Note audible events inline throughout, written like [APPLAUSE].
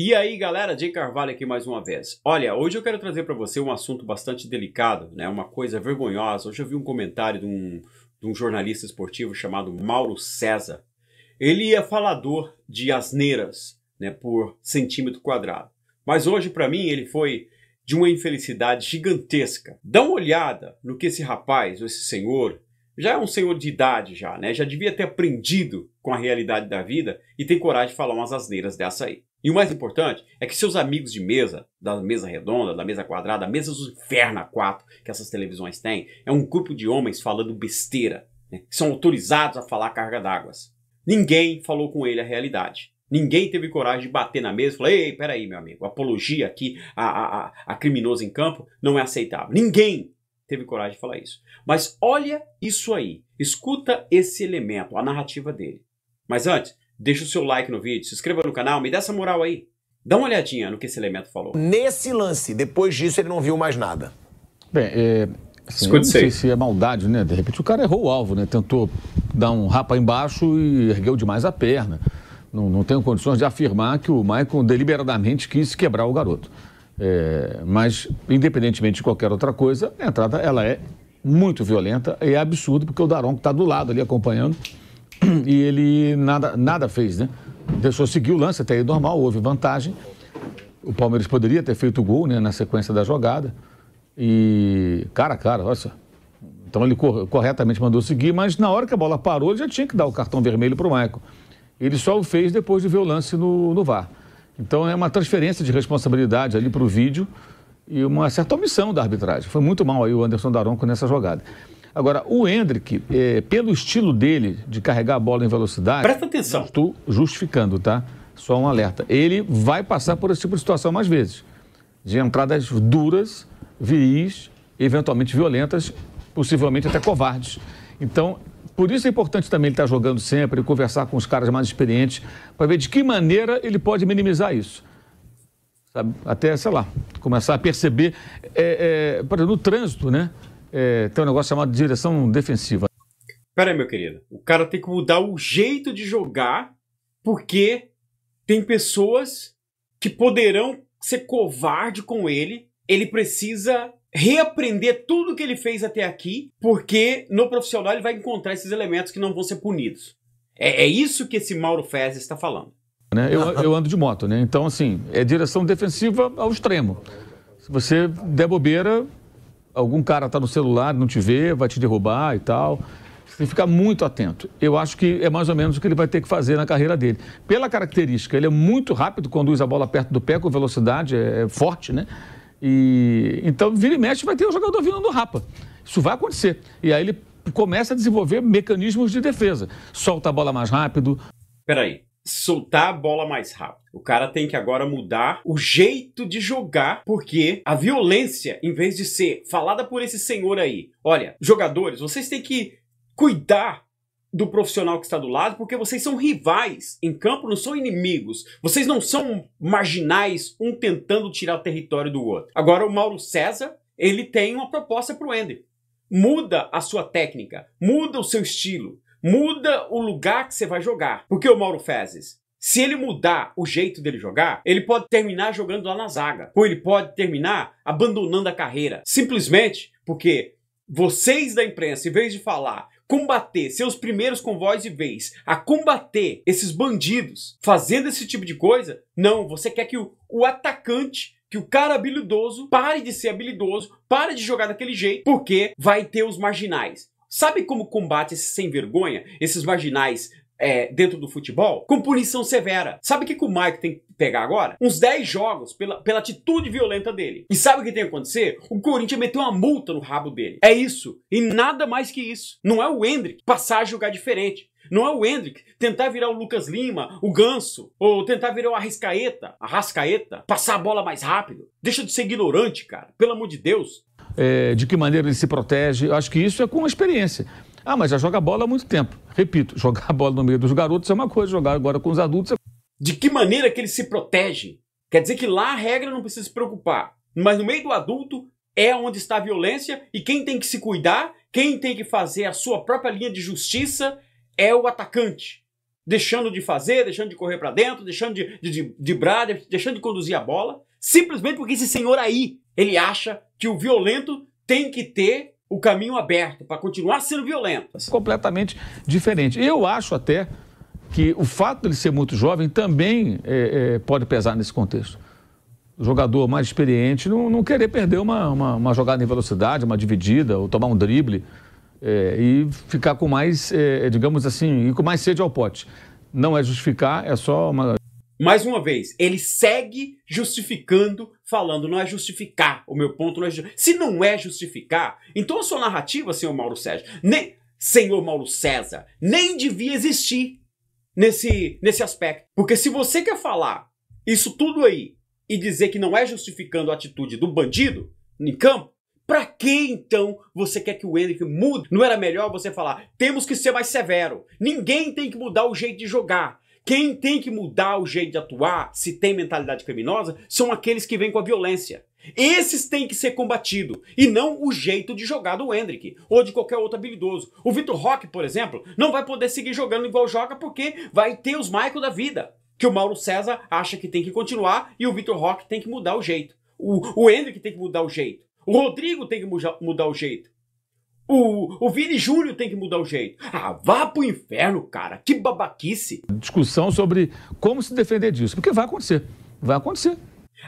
E aí, galera, Jay Carvalho aqui mais uma vez. Olha, hoje eu quero trazer para você um assunto bastante delicado, né? Uma coisa vergonhosa. Hoje eu vi um comentário de um, de um jornalista esportivo chamado Mauro César. Ele é falador de asneiras, né, por centímetro quadrado. Mas hoje, para mim, ele foi de uma infelicidade gigantesca. Dá uma olhada no que esse rapaz, ou esse senhor, já é um senhor de idade já, né? Já devia ter aprendido com a realidade da vida e tem coragem de falar umas asneiras dessa aí. E o mais importante é que seus amigos de mesa, da mesa redonda, da mesa quadrada, da mesa do inferno a quatro que essas televisões têm, é um grupo de homens falando besteira, né? que são autorizados a falar carga d'água. Ninguém falou com ele a realidade. Ninguém teve coragem de bater na mesa e falar: ei, peraí, meu amigo, apologia aqui a, a, a criminoso em campo não é aceitável. Ninguém teve coragem de falar isso. Mas olha isso aí, escuta esse elemento, a narrativa dele. Mas antes, Deixa o seu like no vídeo, se inscreva no canal, me dá essa moral aí. Dá uma olhadinha no que esse elemento falou. Nesse lance, depois disso, ele não viu mais nada. Bem, é, assim, não sei se é maldade, né? De repente o cara errou o alvo, né? Tentou dar um rapa embaixo e ergueu demais a perna. Não, não tenho condições de afirmar que o Maicon deliberadamente quis quebrar o garoto. É, mas, independentemente de qualquer outra coisa, a entrada ela é muito violenta e é absurdo, porque o Daronco está do lado ali acompanhando e ele nada, nada fez, né? Deixou seguir o lance até aí normal, houve vantagem. O Palmeiras poderia ter feito o gol né, na sequência da jogada. E cara a cara, olha só. Então ele corretamente mandou seguir, mas na hora que a bola parou, ele já tinha que dar o cartão vermelho para o Maicon. Ele só o fez depois de ver o lance no, no VAR. Então é uma transferência de responsabilidade ali para o vídeo e uma certa omissão da arbitragem. Foi muito mal aí o Anderson Daronco nessa jogada. Agora, o Hendrick, é, pelo estilo dele de carregar a bola em velocidade. Presta atenção. Estou justificando, tá? Só um alerta. Ele vai passar por esse tipo de situação mais vezes de entradas duras, viris, eventualmente violentas, possivelmente até covardes. Então, por isso é importante também ele estar tá jogando sempre, conversar com os caras mais experientes, para ver de que maneira ele pode minimizar isso. Sabe? Até, sei lá, começar a perceber, é, é, por exemplo, no trânsito, né? é, tem um negócio chamado direção defensiva. Pera aí, meu querido. O cara tem que mudar o jeito de jogar porque tem pessoas que poderão ser covarde com ele. Ele precisa reaprender tudo que ele fez até aqui, porque no profissional ele vai encontrar esses elementos que não vão ser punidos. É, é isso que esse Mauro Fez está falando. Né? Eu, eu, ando de moto, né? Então, assim, é direção defensiva ao extremo. Se você der bobeira, algum cara está no celular, não te vê, vai te derrubar e tal. Você ficar muito atento. Eu acho que é mais ou menos o que ele vai ter que fazer na carreira dele. Pela característica, ele é muito rápido, conduz a bola perto do pé com velocidade, é, é forte, né? E então vira e mexe vai ter o um jogador vindo no rapa. Isso vai acontecer. E aí ele começa a desenvolver mecanismos de defesa. Solta a bola mais rápido. Peraí, soltar a bola mais rápido. O cara tem que agora mudar o jeito de jogar, porque a violência, em vez de ser falada por esse senhor aí, olha, jogadores, vocês têm que cuidar do profissional que está do lado, porque vocês são rivais em campo, não são inimigos. Vocês não são marginais, um tentando tirar o território do outro. Agora o Mauro César, ele tem uma proposta para o Ender. Muda a sua técnica, muda o seu estilo, Muda o lugar que você vai jogar. Porque o Mauro Fezes, se ele mudar o jeito dele jogar, ele pode terminar jogando lá na zaga. Ou ele pode terminar abandonando a carreira. Simplesmente porque vocês da imprensa, em vez de falar combater, seus primeiros convóis de vez, a combater esses bandidos fazendo esse tipo de coisa, não, você quer que o, o atacante, que o cara habilidoso, pare de ser habilidoso, pare de jogar daquele jeito, porque vai ter os marginais. Sabe como combate esses sem vergonha, esses marginais é, dentro do futebol? Com punição severa. Sabe o que, que o Mike tem que pegar agora? Uns 10 jogos pela, pela atitude violenta dele. E sabe o que tem que acontecer? O Corinthians meteu uma multa no rabo dele. É isso. E nada mais que isso. Não é o Hendrick passar a jogar diferente. Não é o Hendrick tentar virar o Lucas Lima, o Ganso, ou tentar virar o Arrascaeta, Arrascaeta, passar a bola mais rápido. Deixa de ser ignorante, cara. Pelo amor de Deus é, de que maneira ele se protege. Eu acho que isso é com experiência. Ah, mas já joga bola há muito tempo. Repito, [LAUGHS] jogar a bola no meio dos garotos é uma coisa, jogar agora com os adultos é. De que maneira que ele se protege? Quer dizer que lá a regra não precisa se preocupar. Mas no meio do adulto é onde está a violência e quem tem que se cuidar, quem tem que fazer a sua própria linha de justiça é o atacante. Deixando de fazer, deixando de correr para dentro, deixando de, de, de, de brar, deixando de conduzir a bola, simplesmente porque esse senhor aí, ele acha que o violento tem que ter o caminho aberto para continuar sendo violento. completamente diferente. Eu acho até que o fato de ele ser muito jovem também é, é, pode pesar nesse contexto. O jogador mais experiente não, não querer perder uma, uma, uma, jogada em velocidade, uma dividida, ou tomar um drible é, e ficar com mais, é, digamos assim, e com mais sede ao pote. Não é justificar, é só uma mais uma vez, ele segue justificando, falando, não é justificar, o meu ponto não é justificar. Se não é justificar, então a sua narrativa, senhor Mauro César, nem, senhor Mauro César, nem devia existir nesse, nesse aspecto. Porque se você quer falar isso tudo aí e dizer que não é justificando a atitude do bandido em campo, para que então você quer que o Henrique mude? Não era melhor você falar, temos que ser mais severo, ninguém tem que mudar o jeito de jogar. Quem tem que mudar o jeito de atuar, se tem mentalidade criminosa, são aqueles que vêm com a violência. Esses têm que ser combatido e não o jeito de jogar do Hendrick ou de qualquer outro habilidoso. O Vitor Roque, por exemplo, não vai poder seguir jogando igual joga porque vai ter os Michael da vida, que o Mauro César acha que tem que continuar e o Vitor Roque tem que mudar o jeito. O, o Hendrick tem que mudar o jeito. O Rodrigo tem que mudar o jeito. O, o Vini Júlio tem que mudar o jeito. Ah, vá pro inferno, cara. Que babaquice. Discussão sobre como se defender disso. Porque vai acontecer. Vai acontecer.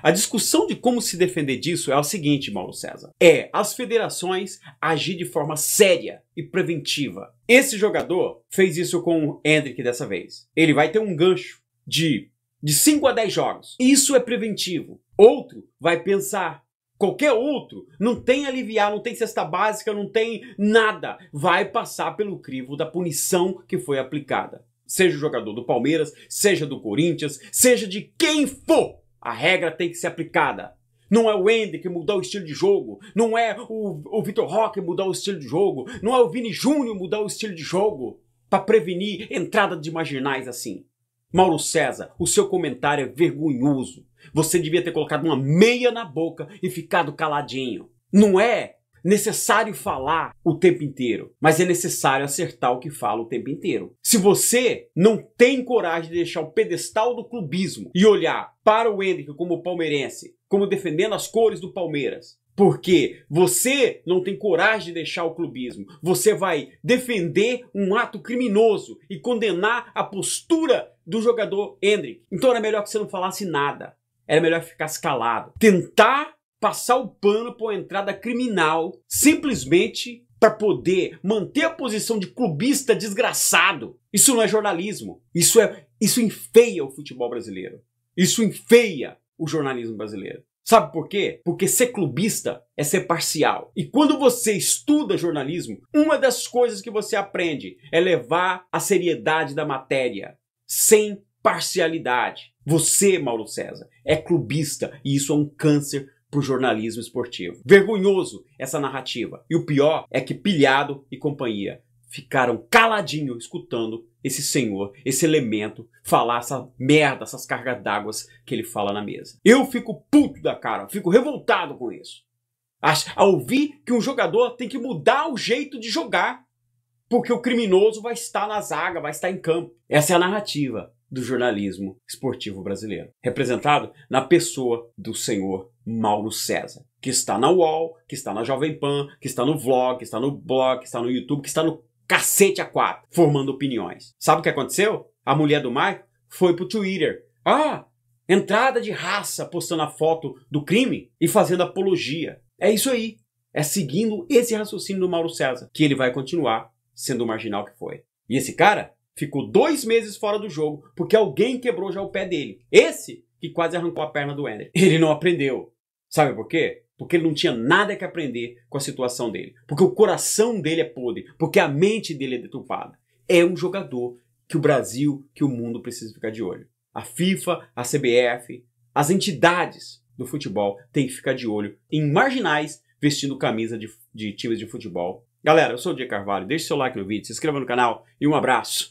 A discussão de como se defender disso é a seguinte, Mauro César. É as federações agir de forma séria e preventiva. Esse jogador fez isso com o Hendrick dessa vez. Ele vai ter um gancho de, de 5 a 10 jogos. Isso é preventivo. Outro vai pensar Qualquer outro, não tem aliviar, não tem cesta básica, não tem nada. Vai passar pelo crivo da punição que foi aplicada. Seja o jogador do Palmeiras, seja do Corinthians, seja de quem for, a regra tem que ser aplicada. Não é o Ender que mudar o estilo de jogo. Não é o, o Vitor Roque mudar o estilo de jogo. Não é o Vini Júnior mudar o estilo de jogo para prevenir entrada de marginais assim. Mauro César, o seu comentário é vergonhoso. Você devia ter colocado uma meia na boca e ficado caladinho. Não é necessário falar o tempo inteiro, mas é necessário acertar o que fala o tempo inteiro. Se você não tem coragem de deixar o pedestal do clubismo e olhar para o Henrique como palmeirense, como defendendo as cores do Palmeiras, porque você não tem coragem de deixar o clubismo. Você vai defender um ato criminoso e condenar a postura do jogador Hendrick. Então era melhor que você não falasse nada. Era melhor que ficasse calado. Tentar passar o pano por uma entrada criminal simplesmente para poder manter a posição de clubista desgraçado. Isso não é jornalismo. Isso é isso enfeia o futebol brasileiro. Isso enfeia o jornalismo brasileiro. Sabe por quê? Porque ser clubista é ser parcial. E quando você estuda jornalismo, uma das coisas que você aprende é levar a seriedade da matéria sem parcialidade. Você, Mauro César, é clubista e isso é um câncer para o jornalismo esportivo. Vergonhoso essa narrativa. E o pior é que Pilhado e companhia ficaram caladinho escutando esse senhor, esse elemento, falar essa merda, essas cargas d'água que ele fala na mesa. Eu fico puto da cara, fico revoltado com isso. A, ouvir que um jogador tem que mudar o jeito de jogar porque o criminoso vai estar na zaga, vai estar em campo. Essa é a narrativa do jornalismo esportivo brasileiro, representado na pessoa do senhor Mauro César, que está na UOL, que está na Jovem Pan, que está no vlog, que está no blog, que está no YouTube, que está no cacete a quatro, formando opiniões. Sabe o que aconteceu? A mulher do Mike foi pro Twitter. Ah, entrada de raça postando a foto do crime e fazendo apologia. É isso aí. É seguindo esse raciocínio do Mauro César, que ele vai continuar sendo o marginal que foi. E esse cara ficou dois meses fora do jogo porque alguém quebrou já o pé dele. Esse que quase arrancou a perna do Ender. Ele não aprendeu. Sabe por quê? Porque ele não tinha nada que aprender com a situação dele. Porque o coração dele é podre. Porque a mente dele é deturpada. É um jogador que o Brasil, que o mundo precisa ficar de olho. A FIFA, a CBF, as entidades do futebol têm que ficar de olho em marginais vestindo camisa de, de times de futebol Galera, eu sou o Di Carvalho, deixe seu like no vídeo, se inscreva no canal e um abraço!